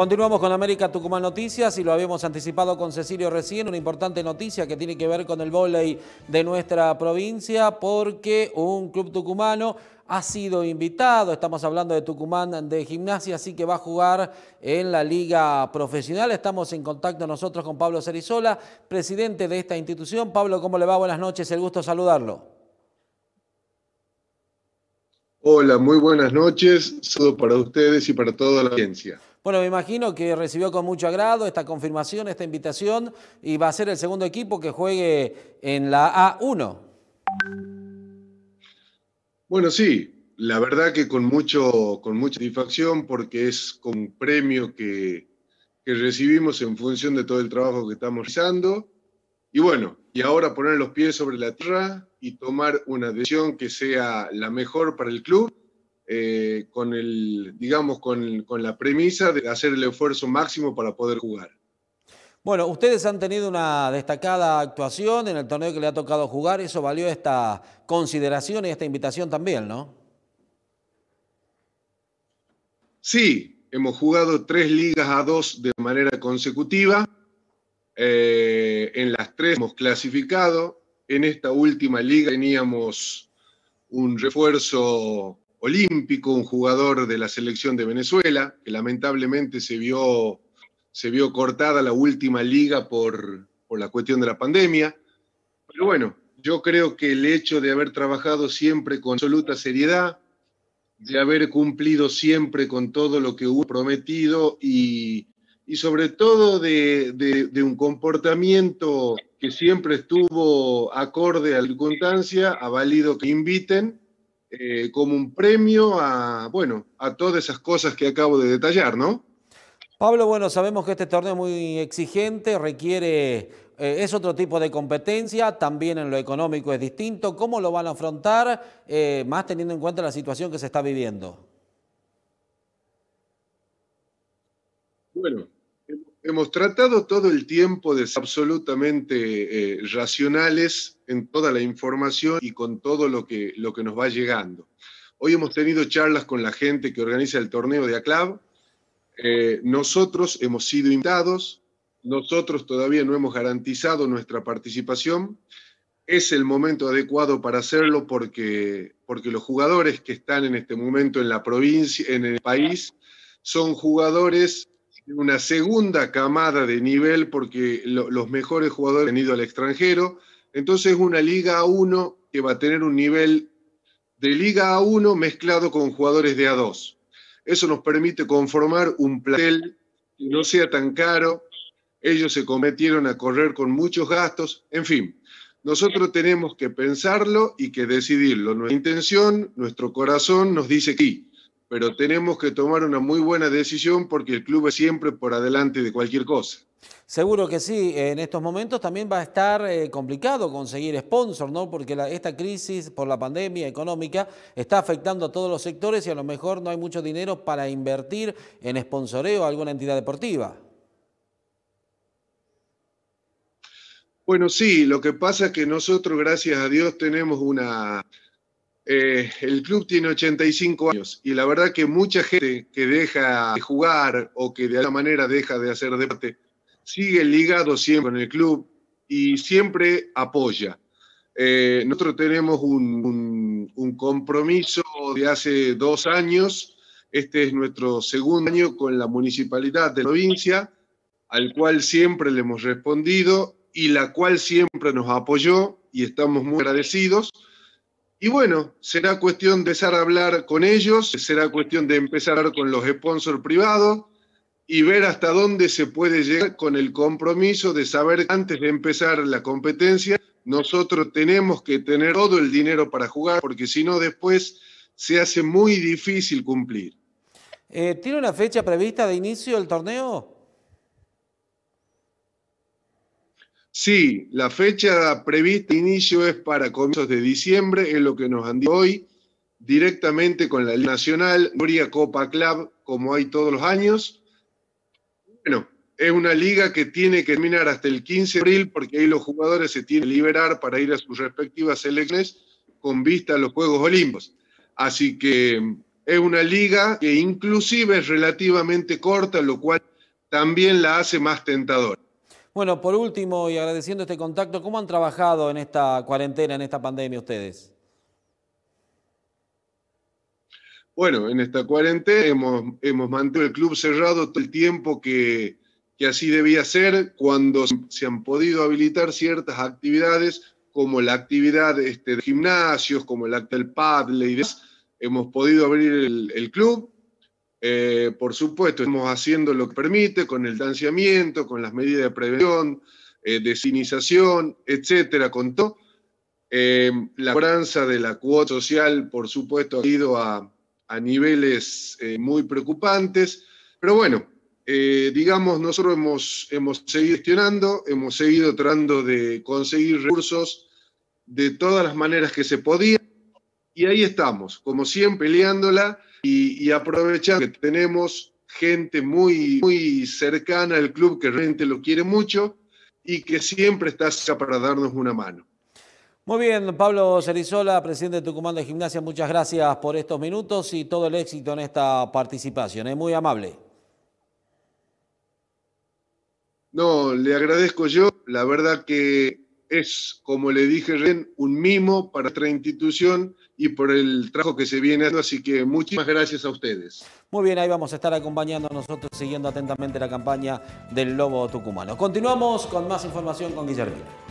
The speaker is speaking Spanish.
Continuamos con América Tucumán Noticias y lo habíamos anticipado con Cecilio recién, una importante noticia que tiene que ver con el voleibol de nuestra provincia porque un club tucumano ha sido invitado, estamos hablando de Tucumán de gimnasia, así que va a jugar en la liga profesional. Estamos en contacto nosotros con Pablo Cerizola, presidente de esta institución. Pablo, ¿cómo le va? Buenas noches, el gusto saludarlo. Hola, muy buenas noches. Saludo para ustedes y para toda la audiencia. Bueno, me imagino que recibió con mucho agrado esta confirmación, esta invitación, y va a ser el segundo equipo que juegue en la A1. Bueno, sí, la verdad que con, mucho, con mucha satisfacción, porque es con un premio que, recibimos en función de todo el trabajo que estamos realizando. Y bueno, y ahora poner los pies sobre la tierra y tomar una decisión que sea la mejor para el club eh, con el, digamos, con, la premisa de hacer el esfuerzo máximo para poder jugar. Bueno, ustedes han tenido una destacada actuación en el torneo que le ha tocado jugar, eso valió esta consideración y esta invitación también, ¿no? Sí, hemos jugado tres ligas a dos de manera consecutiva, eh, en las tres hemos clasificado, en esta última liga teníamos un refuerzo olímpico, un jugador de la selección de Venezuela, que lamentablemente se vio, se vio cortada la última liga por, la cuestión de la pandemia. Pero bueno, yo creo que el hecho de haber trabajado siempre con absoluta seriedad, de haber cumplido siempre con todo lo que hubo prometido y, sobre todo de, de, un comportamiento que siempre estuvo acorde a la circunstancia, ha valido que inviten eh, como un premio a, bueno, a todas esas cosas que acabo de detallar, ¿no? Pablo, bueno, sabemos que este torneo es muy exigente, requiere, eh, es otro tipo de competencia, también en lo económico es distinto. ¿Cómo lo van a afrontar, eh, más teniendo en cuenta la situación que se está viviendo? Bueno, Hemos tratado todo el tiempo de ser absolutamente eh, racionales en toda la información y con todo lo que, lo que nos va llegando. Hoy hemos tenido charlas con la gente que organiza el torneo de ACLAB. Eh, nosotros hemos sido invitados, nosotros todavía no hemos garantizado nuestra participación. Es el momento adecuado para hacerlo porque, porque los jugadores que están en este momento en la provincia, en el país, son jugadores una segunda camada de nivel porque los mejores jugadores han ido al extranjero. Entonces una Liga A1 que va a tener un nivel de Liga A1 mezclado con jugadores de A2. Eso nos permite conformar un plantel que no sea tan caro. Ellos se cometieron a correr con muchos gastos. En fin, nosotros tenemos que pensarlo y que decidirlo. Nuestra intención, nuestro corazón nos dice que pero tenemos que tomar una muy buena decisión porque el club es siempre por adelante de cualquier cosa. Seguro que sí, en estos momentos también va a estar eh, complicado conseguir sponsor, ¿no? Porque esta crisis por la pandemia económica está afectando a todos los sectores y a lo mejor no hay mucho dinero para invertir en sponsoreo a alguna entidad deportiva. Bueno, sí, lo que pasa es que nosotros, gracias a Dios, tenemos una, eh, el club tiene 85 años y la verdad que mucha gente que deja de jugar o que de alguna manera deja de hacer deporte sigue ligado siempre con el club y siempre apoya. Eh, nosotros tenemos un, un, compromiso de hace dos años, este es nuestro segundo año con la municipalidad de la provincia, al cual siempre le hemos respondido y la cual siempre nos apoyó y estamos muy agradecidos. Y bueno, será cuestión de empezar a hablar con ellos, será cuestión de empezar con los sponsors privados y ver hasta dónde se puede llegar con el compromiso de saber que antes de empezar la competencia, nosotros tenemos que tener todo el dinero para jugar, porque si no después se hace muy difícil cumplir. Eh, ¿Tiene una fecha prevista de inicio del torneo? Sí, la fecha prevista de inicio es para comienzos de diciembre, es lo que nos han dicho hoy, directamente con la Liga Nacional, Gloria Copa Club, como hay todos los años. Bueno, es una liga que tiene que terminar hasta el 15 de abril, porque ahí los jugadores se tienen que liberar para ir a sus respectivas selecciones con vista a los Juegos Olímpicos. Así que es una liga que inclusive es relativamente corta, lo cual también la hace más tentadora. Bueno, por último, y agradeciendo este contacto, ¿cómo han trabajado en esta cuarentena, en esta pandemia ustedes? Bueno, en esta cuarentena hemos, mantenido el club cerrado todo el tiempo que, así debía ser cuando se han podido habilitar ciertas actividades como la actividad este, de gimnasios, como el acta del paddle Hemos podido abrir el club, eh, por supuesto, estamos haciendo lo que permite con el distanciamiento, con las medidas de prevención, eh, de sinización, etcétera, con todo. Eh, la cobranza de la cuota social, por supuesto, ha ido a, niveles muy preocupantes, pero bueno, digamos, nosotros hemos, hemos seguido gestionando, hemos seguido tratando de conseguir recursos de todas las maneras que se podía. Y ahí estamos, como siempre, peleándola y, aprovechando que tenemos gente muy, muy cercana al club que realmente lo quiere mucho y que siempre está acá para darnos una mano. Muy bien, Pablo Cerizola, presidente de Tucumán de Gimnasia, muchas gracias por estos minutos y todo el éxito en esta participación. Es ¿eh? muy amable. No, le agradezco yo. La verdad que es, como le dije un mimo para nuestra institución y por el trabajo que se viene haciendo. Así que muchísimas gracias a ustedes. Muy bien, ahí vamos a estar acompañando a nosotros, siguiendo atentamente la campaña del Lobo Tucumano. Continuamos con más información con Guillermo.